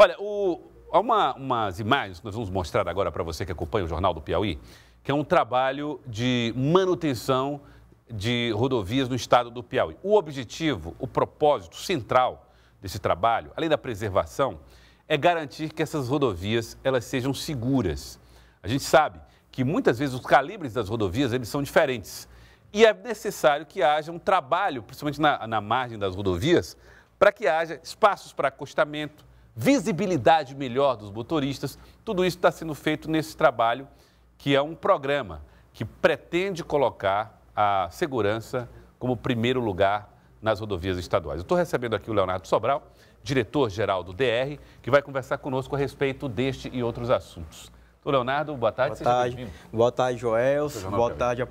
Olha, o, há uma, umas imagens que nós vamos mostrar agora para você que acompanha o Jornal do Piauí, que é um trabalho de manutenção de rodovias no estado do Piauí. O objetivo, o propósito central desse trabalho, além da preservação, é garantir que essas rodovias elas sejam seguras. A gente sabe que muitas vezes os calibres das rodovias eles são diferentes e é necessário que haja um trabalho, principalmente na, na margem das rodovias, para que haja espaços para acostamento, visibilidade melhor dos motoristas. Tudo isso está sendo feito nesse trabalho, que é um programa que pretende colocar a segurança como primeiro lugar nas rodovias estaduais. Eu estou recebendo aqui o Leonardo Sobral, diretor-geral do DR, que vai conversar conosco a respeito deste e outros assuntos. Então, Leonardo, boa tarde, boa tarde. Boa tarde, Joel. Boa tarde, a,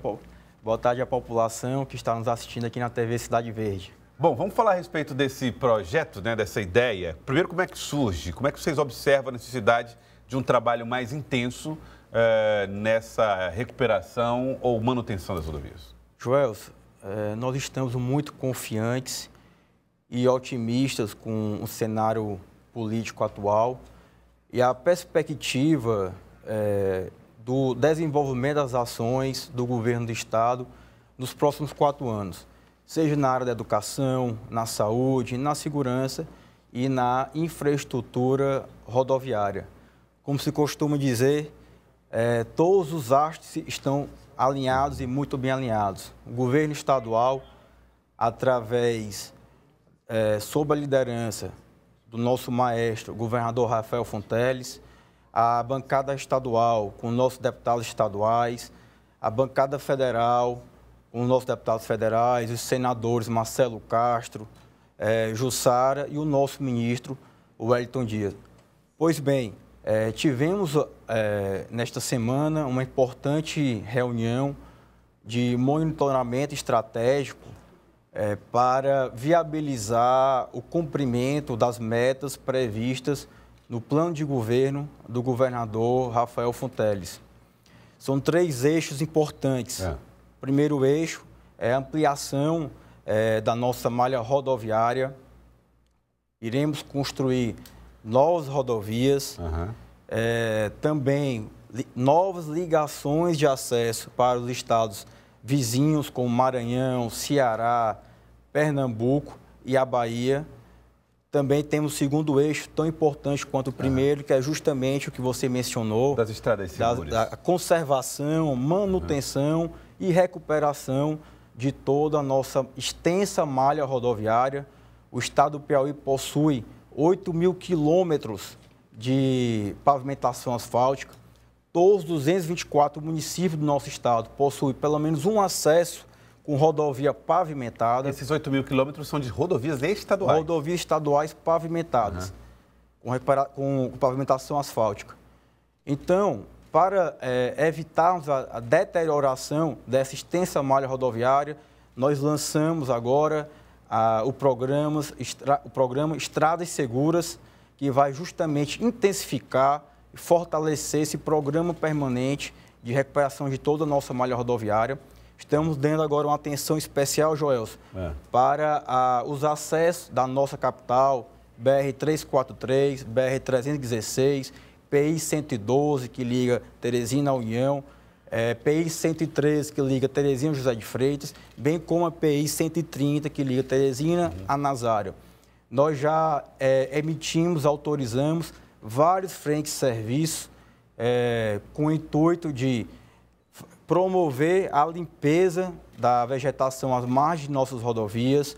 boa tarde à população que está nos assistindo aqui na TV Cidade Verde. Bom, vamos falar a respeito desse projeto, né, dessa ideia. Primeiro, como é que surge? Como é que vocês observam a necessidade de um trabalho mais intenso eh, nessa recuperação ou manutenção das rodovias? Joel, eh, nós estamos muito confiantes e otimistas com o cenário político atual e a perspectiva eh, do desenvolvimento das ações do governo do Estado nos próximos quatro anos seja na área da educação, na saúde, na segurança e na infraestrutura rodoviária. Como se costuma dizer, é, todos os astros estão alinhados e muito bem alinhados. O governo estadual, através, é, sob a liderança do nosso maestro, governador Rafael Fonteles, a bancada estadual, com nossos deputados estaduais, a bancada federal, os nossos deputados federais, os senadores Marcelo Castro, é, Jussara e o nosso ministro, Wellington Dias. Pois bem, é, tivemos é, nesta semana uma importante reunião de monitoramento estratégico é, para viabilizar o cumprimento das metas previstas no plano de governo do governador Rafael Fonteles. São três eixos importantes. É. Primeiro eixo é a ampliação é, da nossa malha rodoviária. Iremos construir novas rodovias, uhum. é, também li, novas ligações de acesso para os estados vizinhos, como Maranhão, Ceará, Pernambuco e a Bahia. Também temos o segundo eixo, tão importante quanto o primeiro, uhum. que é justamente o que você mencionou. Das estradas seguras. Da, da conservação, manutenção... Uhum e recuperação de toda a nossa extensa malha rodoviária. O estado do Piauí possui 8 mil quilômetros de pavimentação asfáltica. Todos os 224 municípios do nosso estado possuem pelo menos um acesso com rodovia pavimentada. Esses 8 mil quilômetros são de rodovias estaduais? Rodovias estaduais pavimentadas, uhum. com, com pavimentação asfáltica. Então, para é, eh, evitarmos a, a deterioração dessa extensa malha rodoviária, nós lançamos agora o, programa, estra, o programa Estradas Seguras, que vai justamente intensificar e fortalecer esse programa permanente de recuperação de toda a nossa malha rodoviária. Estamos dando agora uma atenção especial, Joelson, é. para os acessos da nossa capital, BR-343, BR-316, PI 112, que liga Teresina à União, é, PI 113, que liga Teresina José de Freitas, bem como a PI 130, que liga Teresina uhum. a Nazário. Nós já é, emitimos, autorizamos vários frentes de serviço é, com o intuito de promover a limpeza da vegetação às margens de nossas rodovias,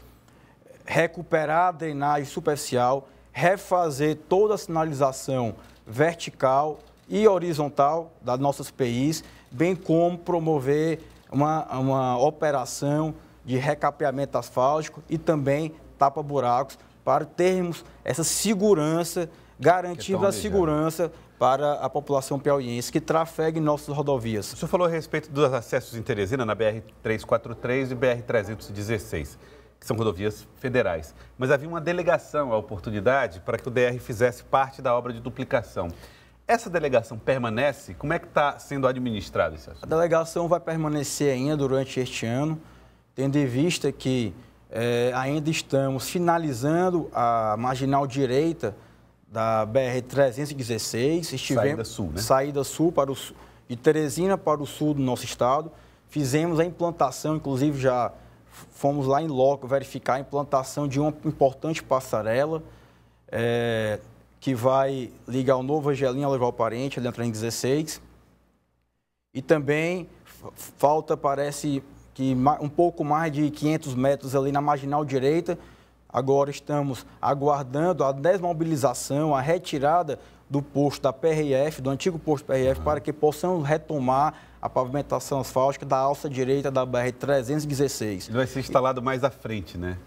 recuperar a drenagem superficial, refazer toda a sinalização vertical e horizontal das nossas PIs, bem como promover uma, uma operação de recapeamento asfáltico e também tapa-buracos para termos essa segurança, garantindo é a segurança para a população piauiense que trafega em nossas rodovias. O senhor falou a respeito dos acessos em Teresina, na BR-343 e BR-316 que são rodovias federais. Mas havia uma delegação à oportunidade para que o DR fizesse parte da obra de duplicação. Essa delegação permanece? Como é que está sendo administrado esse assunto? A delegação vai permanecer ainda durante este ano, tendo em vista que é, ainda estamos finalizando a marginal direita da BR-316. Saída sul, né? Saída sul para o, de Teresina para o sul do nosso estado. Fizemos a implantação, inclusive já fomos lá em loco verificar a implantação de uma importante passarela é, que vai ligar o Novo Angelim ao Leval Parente, ele entra em 16. E também falta, parece que um pouco mais de 500 metros ali na marginal direita. Agora estamos aguardando a desmobilização, a retirada do posto da PRF, do antigo posto PRF, uhum. para que possamos retomar a pavimentação asfáltica da alça direita da BR-316. Ele vai ser instalado mais à frente, né?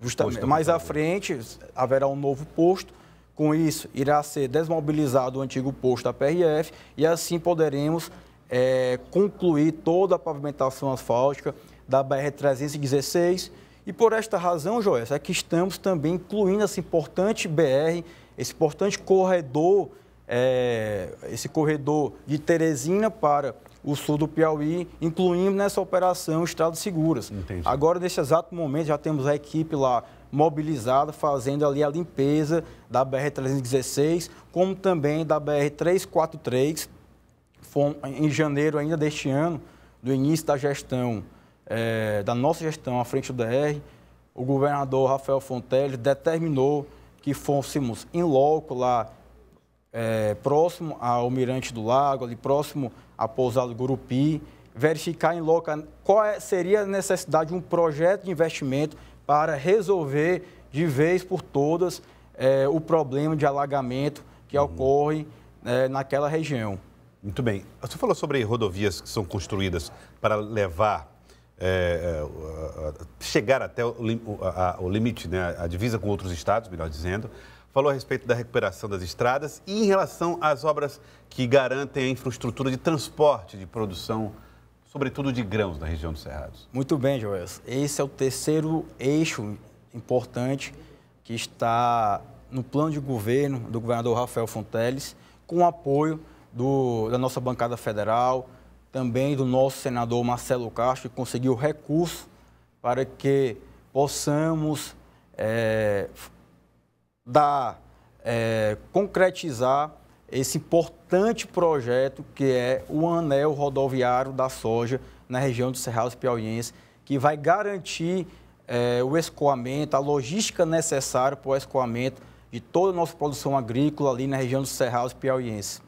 Justamente, mais à frente haverá um novo posto. Com isso, irá ser desmobilizado o antigo posto da PRF e assim poderemos é, concluir toda a pavimentação asfáltica da BR-316. E por esta razão, Joel, é que estamos também incluindo essa importante BR, esse importante corredor, é, esse corredor de Teresina para o sul do Piauí, incluindo nessa operação Estradas Seguras. Entendi. Agora, nesse exato momento, já temos a equipe lá mobilizada, fazendo ali a limpeza da BR-316, como também da BR-343. Em janeiro ainda deste ano, do início da gestão, é, da nossa gestão à frente do DR, o governador Rafael Fontelli determinou que fôssemos em loco lá, é, próximo ao Mirante do Lago, ali próximo a pousada Gurupi, verificar em loca qual é, seria a necessidade de um projeto de investimento para resolver de vez por todas é, o problema de alagamento que uhum. ocorre é, naquela região. Muito bem. Você falou sobre rodovias que são construídas para levar é, é chegar até o, a, o limite, né, a divisa com outros estados, melhor dizendo, falou a respeito da recuperação das estradas e em relação às obras que garantem a infraestrutura de transporte de produção, sobretudo de grãos na região dos Cerrados. Muito bem, Joel. Esse é o terceiro eixo importante que está no plano de governo do governador Rafael Fonteles, com o apoio do, da nossa bancada federal, também do nosso senador Marcelo Castro, que conseguiu recurso para que possamos é, dar, é, concretizar esse importante projeto que é o anel rodoviário da soja na região do Cerrados Piauiense, que vai garantir é, o escoamento, a logística necessária para o escoamento de toda a nossa produção agrícola ali na região dos Cerrados Piauiense.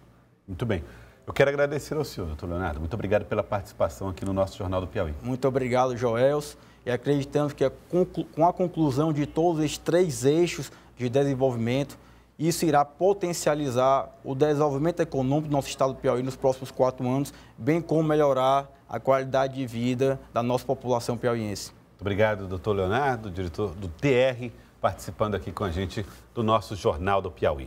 Muito bem. Eu quero agradecer ao senhor, doutor Leonardo. Muito obrigado pela participação aqui no nosso Jornal do Piauí. Muito obrigado, Joels. E acreditamos que com a conclusão de todos esses três eixos de desenvolvimento, isso irá potencializar o desenvolvimento econômico do nosso estado do Piauí nos próximos quatro anos, bem como melhorar a qualidade de vida da nossa população piauiense. Muito obrigado, doutor Leonardo, diretor do TR, participando aqui com a gente do nosso Jornal do Piauí.